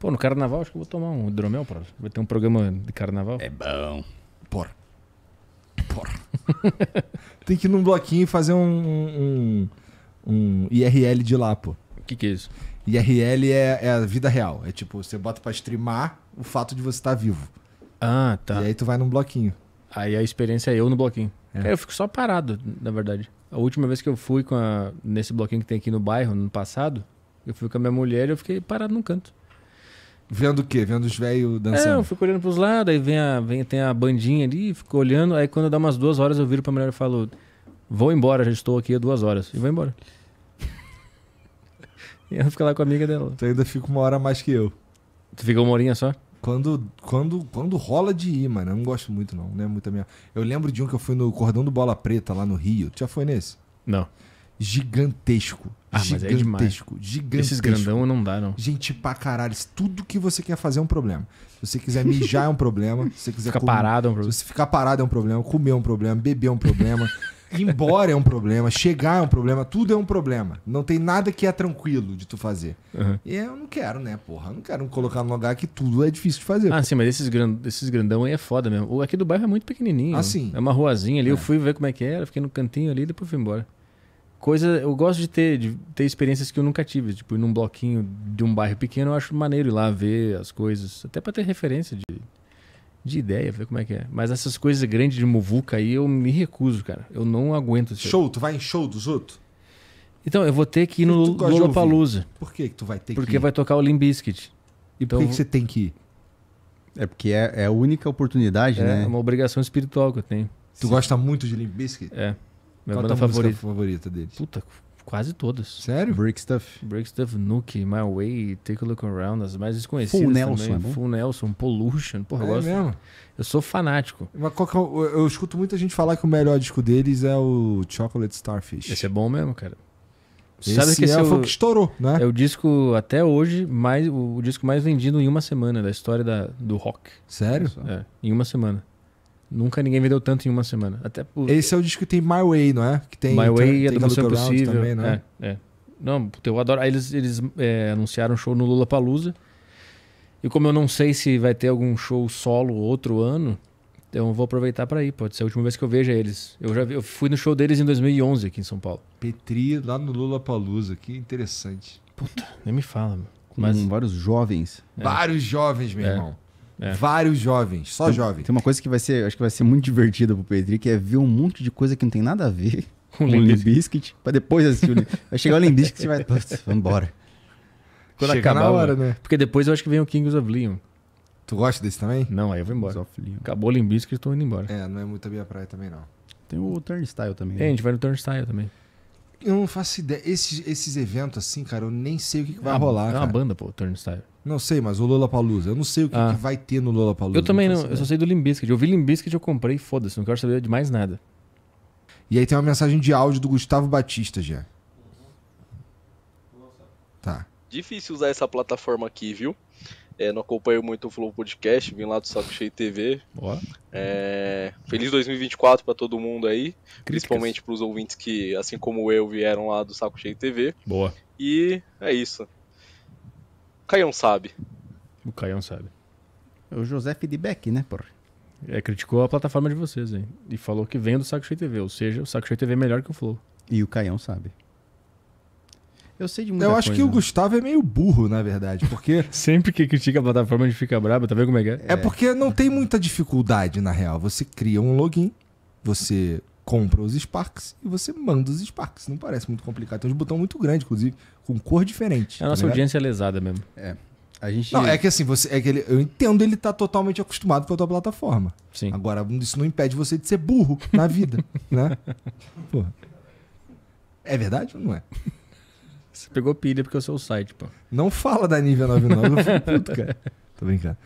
Pô, no carnaval acho que eu vou tomar um hidromel, pô. Vai ter um programa de carnaval. É bom. Porra. Porra. Tem que ir num bloquinho e fazer um, um, um IRL de lá, pô. O que, que é isso? IRL é, é, a vida real. É tipo, você bota pra streamar o fato de você estar tá vivo. Ah, tá. E aí tu vai num bloquinho. Aí a experiência é eu no bloquinho. É. é. eu fico só parado, na verdade. A última vez que eu fui com a, nesse bloquinho que tem aqui no bairro, no passado, eu fui com a minha mulher e eu fiquei parado num canto. Vendo o quê? Vendo os velhos dançando? É, eu fico olhando pros lados, aí vem a, vem, tem a bandinha ali, fico olhando, aí quando dá umas duas horas eu viro pra mulher e falo, vou embora, já estou aqui há duas horas. E vou embora. e ela fica lá com a amiga dela. Tu ainda fica uma hora mais que eu. Tu fica uma horinha só? Quando, quando, quando rola de ir, mano. Eu não gosto muito, não. Não é muito a minha. Eu lembro de um que eu fui no Cordão do Bola Preta, lá no Rio. Tu já foi nesse? Não gigantesco. Ah, gigantesco, mas é Gigantesco. Esses grandão não dá, não. Gente pra caralho. Tudo que você quer fazer é um problema. Se você quiser mijar é um problema. Se você quiser ficar parado é um problema. Se você ficar parado é um problema. Comer é um problema. Beber é um problema. ir embora é um problema. Chegar é um problema. Tudo é um problema. Não tem nada que é tranquilo de tu fazer. Uhum. E eu não quero, né, porra? Eu não quero me colocar num lugar que tudo é difícil de fazer. Ah, sim, mas esses, gran... esses grandão aí é foda mesmo. O aqui do bairro é muito pequenininho. Ah, sim. É uma ruazinha ali. É. Eu fui ver como é que era. Fiquei no cantinho ali e depois fui embora coisa. Eu gosto de ter, de ter experiências que eu nunca tive. Tipo, ir num bloquinho de um bairro pequeno, eu acho maneiro ir lá ver as coisas. Até para ter referência de, de ideia, ver como é que é. Mas essas coisas grandes de muvuca aí, eu me recuso, cara. Eu não aguento. Isso show, tu vai em show dos outros? Então, eu vou ter que ir no Lollapalooza. Por que, que tu vai ter Porque que ir? Porque vai tocar o Limbiskit. E então, por que, que, você tem que ir? É porque é, é a única oportunidade, é né? É uma obrigação espiritual que eu tenho. Tu Sim. gosta muito de Limbiskit? É. Minha Qual é banda favorita. favorita deles? Puta, quase todas. Sério? Break Stuff. Break Stuff, Nuke, My Way, Take a Look Around, as mais desconhecidas. Full Nelson. Também. É Full Nelson, Pollution. Porra, é eu gosto. Mesmo? Eu sou fanático. Mas qual é eu, eu, escuto muita gente falar que o melhor disco deles é o Chocolate Starfish. Esse é bom mesmo, cara. Esse Sabe que esse é, é o, o que estourou, né? É o disco, até hoje, mais, o, o disco mais vendido em uma semana da história da, do rock. Sério? É, em uma semana. Nunca ninguém vendeu tanto em uma semana. Até por... Esse é o disco que tem My Way, não é? Que tem, My Way e a Demissão Possível. Também, não é, é. é. Não, eu adoro. Aí eles, eles é, anunciaram um show no Lula Palusa. E como eu não sei se vai ter algum show solo outro ano, então vou aproveitar para ir. Pode ser a última vez que eu vejo eles. Eu já vi, eu fui no show deles em 2011 aqui em São Paulo. Petri lá no Lula Palusa, que interessante. Puta, nem me fala. Mano. Com vários jovens. É. Vários jovens, meu é. irmão. É. Vários jovens, só tem, jovens. Tem uma coisa que vai ser, acho que vai ser muito divertida pro Pedri, que é ver um monte de coisa que não tem nada a ver com um o Limbiscuit, pra depois assistir o Limbiscuit. Vai chegar o Limbiscuit e vai. Putz, vambora. Quando Chega acabar, na hora, né? Porque depois eu acho que vem o Kings of Leon. Tu gosta desse também? Não, aí eu vou embora. Acabou o Limbiskit, tô indo embora. É, não é muito a minha praia também, não. Tem o Turnstile também. Tem, é, né? a gente vai no Turnstile também. Eu não faço ideia. Esses, esses eventos assim, cara, eu nem sei o que, que vai ah, rolar. É uma cara. banda, pô, Turnstile. Não sei, mas o Lola Palusa. Eu não sei o que, ah. que vai ter no Lola Palusa. Eu também então, não. Assim, eu só né? sei do Limbiscuit. Eu vi Limbiscuit, eu comprei, foda-se. Não quero saber de mais nada. E aí tem uma mensagem de áudio do Gustavo Batista já. Tá. Difícil usar essa plataforma aqui, viu? É, não acompanho muito o Flow Podcast, vim lá do Saco Cheio TV. Boa. É, feliz 2024 para todo mundo aí, Críticas. principalmente para os ouvintes que, assim como eu, vieram lá do Saco Cheio TV. Boa. E é isso. Caião sabe. O Caião sabe. É o José Feedback, né, porra? É, criticou a plataforma de vocês, hein? E falou que vem do Saco Cheio TV, ou seja, o Saco Cheio TV é melhor que o Flow. E o Caião sabe. Eu sei de muita Eu acho coisa. que o Gustavo é meio burro, na verdade, porque... Sempre que critica a plataforma, ele fica brabo, tá vendo como é que é? É porque não tem muita dificuldade, na real. Você cria um login, você compra os Sparks e você manda os Sparks. Não parece muito complicado. Tem uns botão muito grande, inclusive, com cor diferente. É a nossa tá ligado? audiência é lesada mesmo. É. A gente... Não, é que assim, você, é que ele, eu entendo ele tá totalmente acostumado com a tua plataforma. Sim. Agora, isso não impede você de ser burro na vida, né? Porra. É verdade ou não é? Você pegou pilha porque eu sou o site, pô. Não fala da Nivea 99, eu fico puto, cara. Tô brincando.